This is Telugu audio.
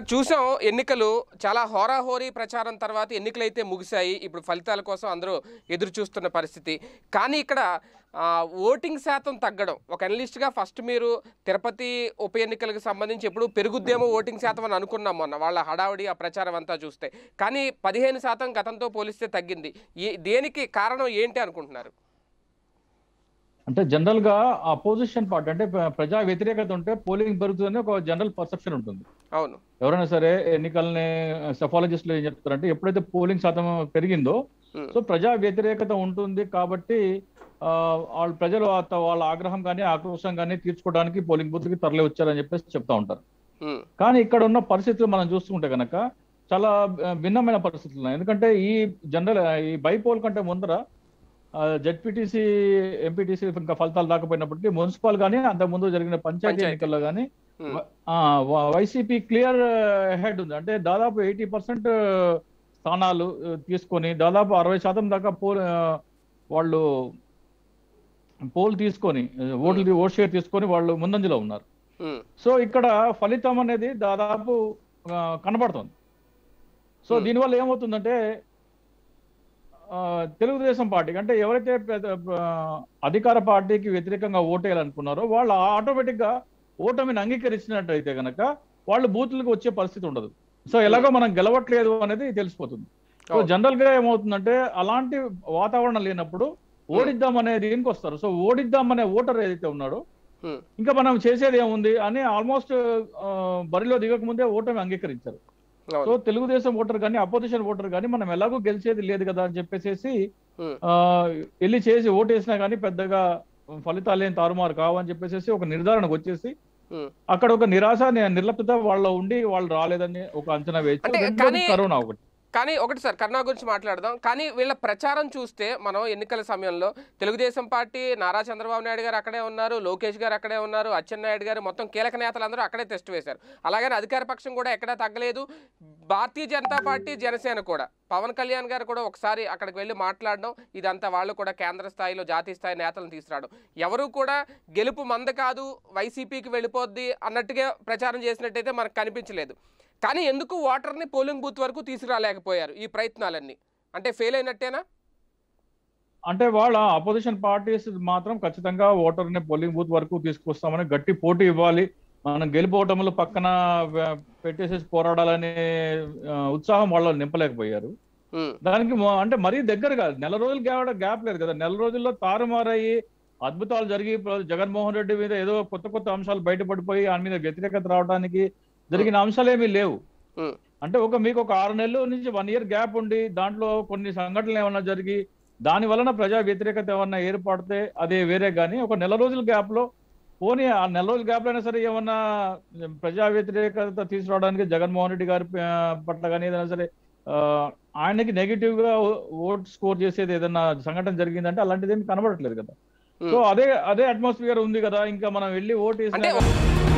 సార్ చూసాం ఎన్నికలు చాలా హోరాహోరీ ప్రచారం తర్వాత ఎన్నికలు అయితే ముగిశాయి ఇప్పుడు ఫలితాల కోసం అందరూ ఎదురు చూస్తున్న పరిస్థితి కానీ ఇక్కడ ఓటింగ్ శాతం తగ్గడం ఒక అనలిస్ట్గా ఫస్ట్ మీరు తిరుపతి ఉప ఎన్నికలకు సంబంధించి ఎప్పుడు పెరుగుద్దేమో ఓటింగ్ శాతం అని అనుకున్నాం మొన్న వాళ్ళ హడావుడి ఆ ప్రచారం అంతా చూస్తే కానీ పదిహేను శాతం గతంతో పోలిస్తే తగ్గింది దేనికి కారణం ఏంటి అనుకుంటున్నారు అంటే జనరల్ గా అపోజిషన్ పార్టీ అంటే ప్రజా వ్యతిరేకత ఉంటే పోలింగ్ పెరుగుతుందని ఒక జనరల్ పర్సెప్షన్ ఉంటుంది అవును ఎవరైనా సరే ఎన్నికల్ని సెఫాలజిస్ట్లు ఏం చెప్తారంటే ఎప్పుడైతే పోలింగ్ శాతం పెరిగిందో hmm. సో ప్రజా వ్యతిరేకత ఉంటుంది కాబట్టి వాళ్ళ ప్రజలు వాళ్ళ ఆగ్రహం కానీ ఆక్రోషం కానీ తీర్చుకోవడానికి పోలింగ్ బూత్ కి తరలి వచ్చారని చెప్పేసి చెప్తా ఉంటారు hmm. కానీ ఇక్కడ ఉన్న పరిస్థితులు మనం చూసుకుంటే కనుక చాలా భిన్నమైన పరిస్థితులు ఉన్నాయి ఎందుకంటే ఈ జనరల్ ఈ బైపోల్ కంటే ముందర జెడ్పీటీసీ ఎంపీటీసీ ఇంకా ఫలితాలు రాకపోయినప్పటికీ మున్సిపల్ కానీ ముందు జరిగిన పంచాయతీ ఎన్నికల్లో కానీ వైసీపీ క్లియర్ హెడ్ ఉంది అంటే దాదాపు ఎయిటీ పర్సెంట్ స్థానాలు తీసుకొని దాదాపు అరవై శాతం దాకా పోల్ వాళ్ళు పోల్ తీసుకొని ఓట్లు ఓట్ షేర్ తీసుకొని వాళ్ళు ముందంజలో ఉన్నారు సో ఇక్కడ ఫలితం అనేది దాదాపు కనబడుతుంది సో దీనివల్ల ఏమవుతుందంటే తెలుగుదేశం పార్టీకి అంటే ఎవరైతే అధికార పార్టీకి వ్యతిరేకంగా ఓటేయాలనుకున్నారో వాళ్ళు గా ఓటమిని అంగీకరించినట్టయితే కనుక వాళ్ళు బూత్లకు వచ్చే పరిస్థితి ఉండదు సో ఎలాగో మనం గెలవట్లేదు అనేది తెలిసిపోతుంది సో జనరల్ గా ఏమవుతుందంటే అలాంటి వాతావరణం లేనప్పుడు ఓడిద్దాం అనే దీనికి వస్తారు సో ఓడిద్దాం అనే ఓటర్ ఏదైతే ఉన్నాడో ఇంకా మనం చేసేది ఏముంది అని ఆల్మోస్ట్ బరిలో దిగక ముందే ఓటమి అంగీకరించారు సో తెలుగుదేశం ఓటర్ కానీ అపోజిషన్ ఓటర్ కానీ మనం ఎలాగో గెలిచేది లేదు కదా అని చెప్పేసి వెళ్ళి చేసి ఓటేసినా కానీ పెద్దగా ఫలితాలు ఏం తారుమారు కావని చెప్పేసి ఒక నిర్ధారణకు వచ్చేసి అక్కడ ఒక నిరాశ నిర్లప్త వాళ్ళ ఉండి వాళ్ళు రాలేదని ఒక అంచనా వేసి కరోనా ఒకటి కానీ ఒకటి సార్ కరుణా గురించి మాట్లాడదాం కానీ వీళ్ళ ప్రచారం చూస్తే మనం ఎన్నికల సమయంలో తెలుగుదేశం పార్టీ నారా చంద్రబాబు నాయుడు గారు అక్కడే ఉన్నారు లోకేష్ గారు అక్కడే ఉన్నారు అచ్చెన్నాయుడు గారు మొత్తం కీలక నేతలందరూ అక్కడే టెస్ట్ వేశారు అలాగని అధికార పక్షం కూడా ఎక్కడా తగ్గలేదు భారతీయ జనతా పార్టీ జనసేన కూడా పవన్ కళ్యాణ్ గారు కూడా ఒకసారి అక్కడికి వెళ్ళి మాట్లాడడం ఇదంతా వాళ్ళు కూడా కేంద్ర స్థాయిలో జాతీయ స్థాయి నేతలను తీసుకురావడం ఎవరు కూడా గెలుపు మంద కాదు వైసీపీకి వెళ్ళిపోద్ది అన్నట్టుగా ప్రచారం చేసినట్టయితే మనకు కనిపించలేదు కానీ ఎందుకు ఓటర్ని పోలింగ్ బూత్ వరకు తీసుకురాలేకపోయారు ఈ ప్రయత్నాలన్నీ అంటే ఫెయిల్ అయినట్టేనా అంటే వాళ్ళ అపోజిషన్ పార్టీస్ మాత్రం ఖచ్చితంగా ఓటర్ని పోలింగ్ బూత్ వరకు తీసుకొస్తామని గట్టి పోటీ ఇవ్వాలి మనం గెలిపోవటంలో పక్కన పెట్టేసేసి పోరాడాలనే ఉత్సాహం వాళ్ళు నింపలేకపోయారు దానికి అంటే మరీ దగ్గర కాదు నెల రోజులు గ్యాప్ లేదు కదా నెల రోజుల్లో తారుమారయ్యి అద్భుతాలు జరిగి జగన్మోహన్ రెడ్డి మీద ఏదో కొత్త కొత్త అంశాలు బయటపడిపోయి ఆయన మీద వ్యతిరేకత రావడానికి జరిగిన అంశాలు ఏమీ లేవు అంటే ఒక మీకు ఒక ఆరు నెలల నుంచి వన్ ఇయర్ గ్యాప్ ఉండి దాంట్లో కొన్ని సంఘటనలు ఏమన్నా జరిగి దాని వలన ప్రజా వ్యతిరేకత ఏమన్నా ఏర్పడితే అదే వేరే కానీ ఒక నెల రోజుల గ్యాప్ లో పోనీ ఆ నెల రోజుల గ్యాప్ అయినా సరే ఏమన్నా ప్రజా వ్యతిరేకత తీసుకురావడానికి జగన్మోహన్ రెడ్డి గారి పట్ల కానీ ఏదైనా సరే ఆయనకి నెగిటివ్ గా ఓట్ స్కోర్ చేసేది ఏదైనా సంఘటన జరిగిందంటే అలాంటిది ఏమి కనబడట్లేదు కదా సో అదే అదే అట్మాస్ఫియర్ ఉంది కదా ఇంకా మనం వెళ్ళి ఓట్ వేసిన